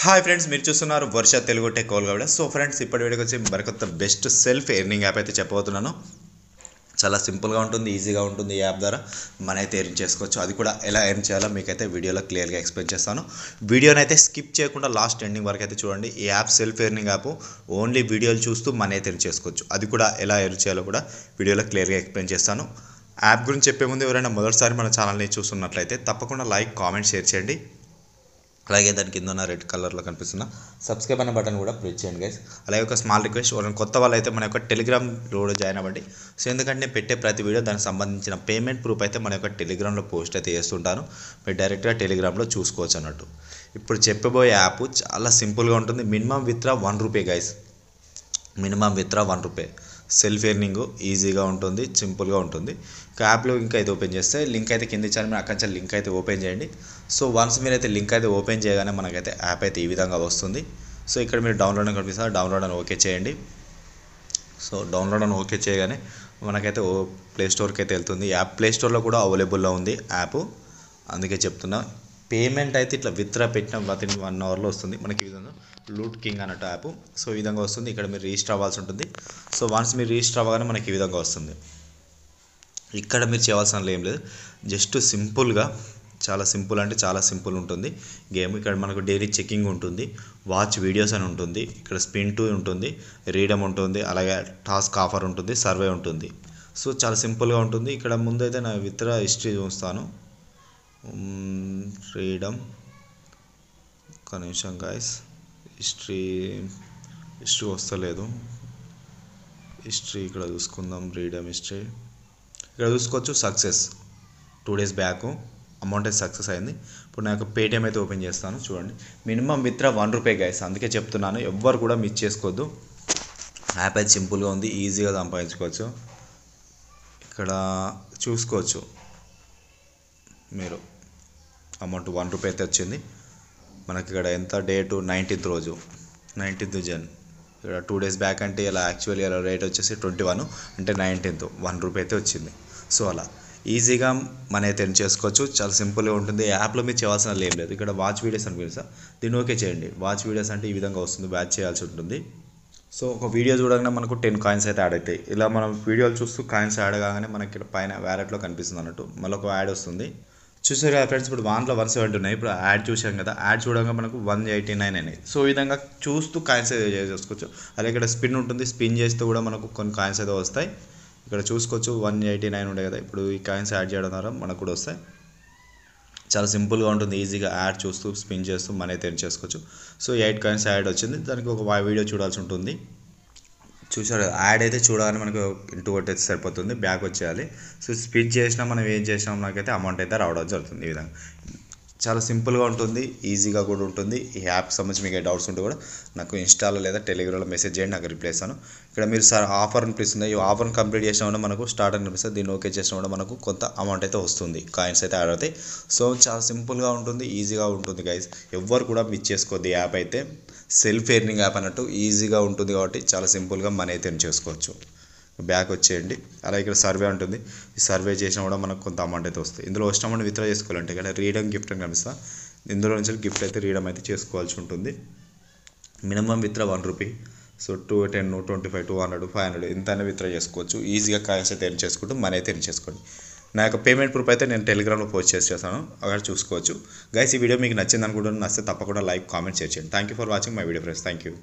hi friends మీరు చూస్తున్నారు Varsha Telugu tech కోల్గౌడ సో ఫ్రెండ్స్ ఇప్పటి వీడికి వచ్చి మరికొత్త బెస్ట్ సెల్ఫ్ ఎర్నింగ్ యాప్ అయితే చెప్పబోతున్నాను చాలా సింపుల్గా ఉంటుంది ఈజీగా ఉంటుంది ఈ యాప్ ద్వారా మనైతే ఎర్న్ చేసుకోవచ్చు అది కూడా ఎలా ఎర్న్ చేయాలో మీకైతే వీడియోలో క్లియర్గా ఎక్స్ప్లెయిన్ చేస్తాను వీడియోని అయితే స్కిప్ చేయకుండా లాస్ట్ ఎండింగ్ వరకు అయితే చూడండి ఈ app self earning app only వీడియోలు చూస్తూ మన అయితే ఎర్న్ చేసుకోవచ్చు అది కూడా ఎలా ఎర్న్ చేయాలో కూడా వీడియోలో క్లియర్గా ఎక్స్ప్లెయిన్ చేస్తాను యాప్ గురించి చెప్పే ముందు ఎవరైనా మొదటిసారి మన ఛానల్ని చూస్తున్నట్లయితే తప్పకుండా లైక్ కామెంట్ షేర్ చేయండి అలాగే దాని కింద ఉన్న రెడ్ కలర్లో కనిపిస్తున్న సబ్స్క్రైబ్ అనే బటన్ కూడా ప్రెస్ చేయండి గైస్ అలాగే ఒక స్మాల్ రిక్వెస్ట్ వాళ్ళని కొత్త వాళ్ళు అయితే మన యొక్క టెలిగ్రామ్ కూడా జాయిన్ అవ్వండి సో ఎందుకంటే నేను పెట్టే ప్రతి వీడియో దానికి సంబంధించిన పేమెంట్ ప్రూఫ్ అయితే మన యొక్క టెలిగ్రామ్లో పోస్ట్ అయితే చేస్తుంటాను మీరు డైరెక్ట్గా టెలిగ్రామ్లో చూసుకోవచ్చు అన్నట్టు ఇప్పుడు చెప్పబోయే యాప్ చాలా సింపుల్గా ఉంటుంది minimum withdraw one rupee guys minimum withdraw one rupee self earning ఈజీగా ఉంటుంది సింపుల్గా ఉంటుంది ఇంకా యాప్లో ఇంకా అయితే ఓపెన్ చేస్తే లింక్ అయితే కింద ఇచ్చారు మీరు అక్కడి లింక్ అయితే ఓపెన్ చేయండి సో వన్స్ మీరైతే లింక్ అయితే ఓపెన్ చేయగానే మనకైతే యాప్ అయితే ఈ విధంగా వస్తుంది సో ఇక్కడ మీరు డౌన్లోడ్ అని కనిపిస్తారు డౌన్లోడ్ అని ఓకే చేయండి సో డౌన్లోడ్ అని ఓకే చేయగానే మనకైతే ప్లే స్టోర్కి అయితే వెళ్తుంది యాప్ ప్లే స్టోర్లో కూడా అవైలబుల్లో ఉంది యాప్ అందుకే చెప్తున్నా పేమెంట్ అయితే ఇట్లా విత్డ్రా పెట్టిన వతిన్ వన్ అవర్లో వస్తుంది మనకి విధంగా లూట్ కింగ్ అన్న యాప్ సో ఈ విధంగా వస్తుంది ఇక్కడ మీరు రిజిస్టర్ అవ్వాల్సి ఉంటుంది సో వన్స్ మీరు రిజిస్టర్ అవ్వగానే మనకి ఈ విధంగా వస్తుంది ఇక్కడ మీరు చేయాల్సిన ఏం లేదు జస్ట్ సింపుల్గా చాలా సింపుల్ అంటే చాలా సింపుల్ ఉంటుంది గేమ్ ఇక్కడ మనకు డైలీ చెకింగ్ ఉంటుంది వాచ్ వీడియోస్ అని ఉంటుంది ఇక్కడ స్పిన్ టూ ఉంటుంది రీడమ్ ఉంటుంది అలాగే టాస్క్ ఆఫర్ ఉంటుంది సర్వే ఉంటుంది సో చాలా సింపుల్గా ఉంటుంది ఇక్కడ ముందైతే నా విత్ర హిస్టరీ చూస్తాను ఫ్రీడమ్ ఒక నిమిషం గాయస్ హిస్టరీ హిస్టరీ వస్తలేదు హిస్టరీ ఇక్కడ చూసుకుందాం ఫ్రీడమ్ హిస్టరీ ఇక్కడ చూసుకోవచ్చు success two days back amount అయితే సక్సెస్ అయింది ఇప్పుడు నాకు పేటిఎం అయితే ఓపెన్ చేస్తాను చూడండి మినిమం మిత్ర వన్ రూపే గైస్ అందుకే చెప్తున్నాను ఎవ్వరు కూడా మిస్ చేసుకోవద్దు యాప్ అయితే సింపుల్గా ఉంది ఈజీగా సంపాదించుకోవచ్చు ఇక్కడ చూసుకోవచ్చు మీరు అమౌంట్ వన్ రూపీ అయితే వచ్చింది మనకి ఇక్కడ ఎంత డేటు నైన్టీన్త్ రోజు నైన్టీన్త్ జన్ ఇక్కడ టూ డేస్ బ్యాక్ అంటే ఇలా యాక్చువల్లీ ఇలా రేట్ వచ్చేసి ట్వంటీ వన్ అంటే నైన్టీన్త్ వన్ రూపీ అయితే వచ్చింది సో అలా ఈజీగా మన అయితే చేసుకోవచ్చు చాలా సింపుల్గా ఉంటుంది యాప్లో మీరు చేయాల్సిన ఏం లేదు ఇక్కడ వాచ్ వీడియోస్ అని పిలుస్తా దీన్ని ఓకే చేయండి వాచ్ వీడియోస్ అంటే ఈ విధంగా వస్తుంది బ్యాచ్ చేయాల్సి ఉంటుంది సో ఒక వీడియో చూడగానే మనకు టెన్ కాయిన్స్ అయితే యాడ్ అవుతాయి ఇలా మనం వీడియోలు చూస్తూ కాయిన్స్ యాడ్ కాగానే మనకి ఇక్కడ పైన వ్యాలెట్లో కనిపిస్తుంది అన్నట్టు మళ్ళీ ఒక యాడ్ వస్తుంది చూసారు కదా ఫ్రెండ్స్ ఇప్పుడు వాన్లో వన్ సెవెంటీ ఉన్నాయి ఇప్పుడు యాడ్ చూసాం కదా యాడ్ చూడంగా మనకు వన్ ఎయిటీ నైన్ అయినాయి సో ఈ విధంగా చూస్తూ కాయిన్స్ అయితే చేసుకోవచ్చు అలాగే ఇక్కడ స్పిన్ ఉంటుంది స్పిన్ చేస్తే కూడా మనకు కొన్ని కాయిన్స్ అయితే వస్తాయి ఇక్కడ చూసుకోవచ్చు వన్ ఎయిటీ నైన్ ఉండే కదా ఇప్పుడు ఈ కాయిన్స్ యాడ్ చేయడం ద్వారా మనకు కూడా వస్తాయి చాలా సింపుల్గా ఉంటుంది ఈజీగా యాడ్ చూస్తూ స్పిన్ చేస్తూ మనీ అయితే చేసుకోవచ్చు సో ఎయిట్ కాయిన్స్ యాడ్ వచ్చింది దానికి ఒక వీడియో చూడాల్సి ఉంటుంది చూసాడు యాడ్ అయితే చూడగానే మనకు ఇంటూ కొట్టేసి సరిపోతుంది బ్యాక్ వచ్చేయాలి సో స్పీడ్ చేసినా మనం ఏం చేసినా మనకైతే అమౌంట్ అయితే రావడం జరుగుతుంది ఈ విధంగా చాలా సింపుల్గా ఉంటుంది ఈజీగా కూడా ఉంటుంది ఈ యాప్ సంబంధించి మీకు డౌట్స్ ఉంటే కూడా నాకు ఇన్స్టాలో లేదా టెలిగ్రామ్లో మెసేజ్ చేయండి నాకు రిప్లై చేస్తాను ఇక్కడ మీరు సార్ ఆఫర్ అనిపిస్తుంది ఈ ఆఫర్ని కంప్లీట్ చేసిన కూడా మనకు స్టార్ట్ అనిపిస్తుంది దీన్ని ఓకే చేసిన కూడా మనకు కొంత అమౌంట్ అయితే వస్తుంది కాయిన్స్ అయితే యాడ్ అవుతాయి సో చాలా సింపుల్గా ఉంటుంది ఈజీగా ఉంటుంది గైస్ ఎవ్వరు కూడా మిస్ చేసుకోవద్ది యాప్ అయితే సెల్ఫ్ ఎర్నింగ్ యాప్ అన్నట్టు ఈజీగా ఉంటుంది కాబట్టి చాలా సింపుల్గా మనీ అయితే చేసుకోవచ్చు బ్యాక్ వచ్చేయండి అలా ఇక్కడ సర్వే ఉంటుంది ఈ సర్వే చేసినా కూడా మనకు కొంత అమౌంట్ అయితే వస్తుంది ఇందులో వచ్చిన అమౌంట్ విత్డ్రా చేసుకోవాలంటే ఇక్కడ రీడమ్ గిఫ్ట్ అని కనిపిస్తాను ఇందులో నుంచి గిఫ్ట్ అయితే రీడమ్ అయితే చేసుకోవాల్సి ఉంటుంది minimum withdraw one rupee so two ten twenty five two hundred five hundred ఇంత అయినా విత్డ్రా చేసుకోవచ్చు ఈజీగా కాయస్ అయితే ఎన్ చేసుకుంటూ మనీ అయితే ఎన్ చేసుకోండి నా యొక్క పేమెంట్ ప్రూఫ్ అయితే నేను టెలిగ్రామ్లో పోస్ట్ చేసి చేస్తాను అక్కడ చూసుకోవచ్చు గైస్ ఈ వీడియో మీకు నచ్చింది అనుకుంటున్నాను నచ్చితే తప్పకుండా లైక్ కామెంట్ షేర్ చేయండి thank you for watching my video friends thank you